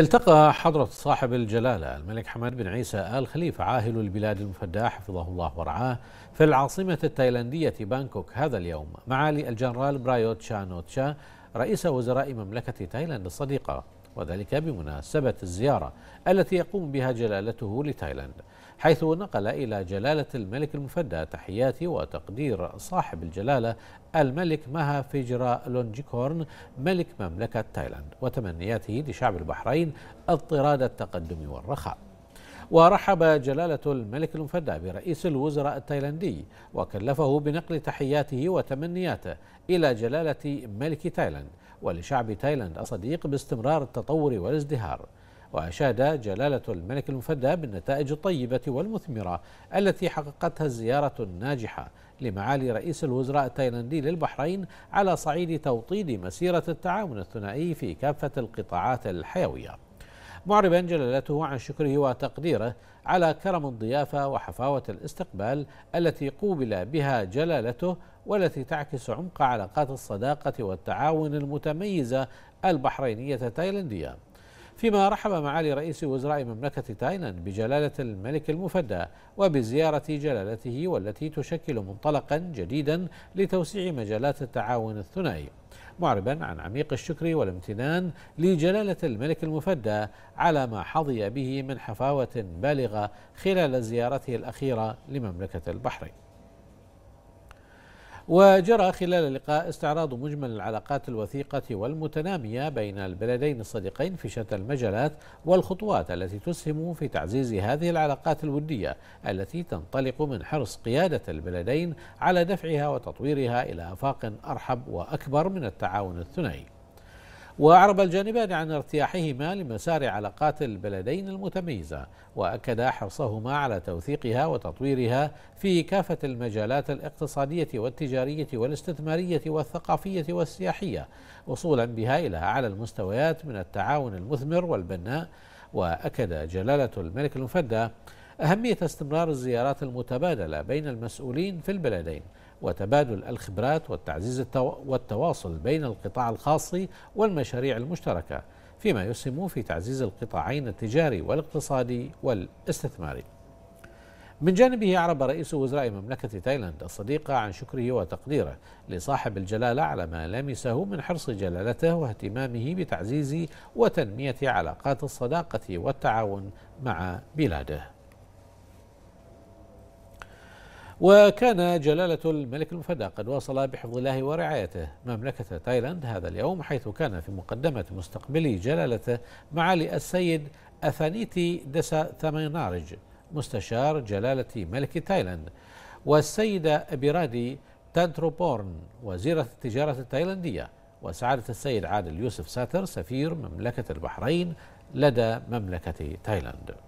التقى حضرة صاحب الجلالة الملك حمد بن عيسى آل خليفة عاهل البلاد المفدى حفظه الله ورعاه في العاصمة التايلاندية بانكوك هذا اليوم معالي الجنرال برايوت شانوتشا رئيس وزراء مملكة تايلاند الصديقة وذلك بمناسبة الزيارة التي يقوم بها جلالته لتايلاند حيث نقل إلى جلالة الملك المفدى تحياتي وتقدير صاحب الجلالة الملك مها فيجرا لونجيكورن ملك مملكة تايلاند وتمنياته لشعب البحرين اضطراد التقدم والرخاء ورحب جلالة الملك المفدى برئيس الوزراء التايلاندي وكلفه بنقل تحياته وتمنياته إلى جلالة ملك تايلاند ولشعب تايلاند الصديق باستمرار التطور والازدهار وأشاد جلالة الملك المفدى بالنتائج الطيبة والمثمرة التي حققتها الزيارة الناجحة لمعالي رئيس الوزراء التايلاندي للبحرين على صعيد توطيد مسيرة التعاون الثنائي في كافة القطاعات الحيوية معربا جلالته عن شكره وتقديره على كرم الضيافة وحفاوة الاستقبال التي قوبل بها جلالته والتي تعكس عمق علاقات الصداقة والتعاون المتميزة البحرينية التايلندية فيما رحب معالي رئيس وزراء مملكة تايلاند بجلالة الملك المفدى وبزيارة جلالته والتي تشكل منطلقا جديدا لتوسيع مجالات التعاون الثنائي معربا عن عميق الشكر والامتنان لجلالة الملك المفدى على ما حظي به من حفاوة بالغة خلال زيارته الأخيرة لمملكة البحرين وجرى خلال اللقاء استعراض مجمل العلاقات الوثيقة والمتنامية بين البلدين الصديقين في شتى المجالات والخطوات التي تسهم في تعزيز هذه العلاقات الودية التي تنطلق من حرص قيادة البلدين على دفعها وتطويرها إلى آفاق أرحب وأكبر من التعاون الثنائي وأعرب الجانبان عن ارتياحهما لمسار علاقات البلدين المتميزة وأكدا حرصهما على توثيقها وتطويرها في كافة المجالات الاقتصادية والتجارية والاستثمارية والثقافية والسياحية وصولا بها إلى أعلى المستويات من التعاون المثمر والبناء وأكد جلالة الملك المفدى أهمية استمرار الزيارات المتبادلة بين المسؤولين في البلدين وتبادل الخبرات والتعزيز التو... والتواصل بين القطاع الخاص والمشاريع المشتركة فيما يسهم في تعزيز القطاعين التجاري والاقتصادي والاستثماري من جانبه أعرب رئيس وزراء مملكة تايلاند الصديقة عن شكره وتقديره لصاحب الجلالة على ما لمسه من حرص جلالته واهتمامه بتعزيز وتنمية علاقات الصداقة والتعاون مع بلاده وكان جلالة الملك المفدى قد واصل بحفظ الله ورعايته مملكة تايلاند هذا اليوم حيث كان في مقدمة مستقبلي جلالته معالي السيد أثانيتي دسا ثمينارج مستشار جلالة ملك تايلاند والسيدة بيرادي تانتروبورن وزيرة التجارة التايلاندية وسعادة السيد عادل يوسف ساتر سفير مملكة البحرين لدى مملكة تايلاند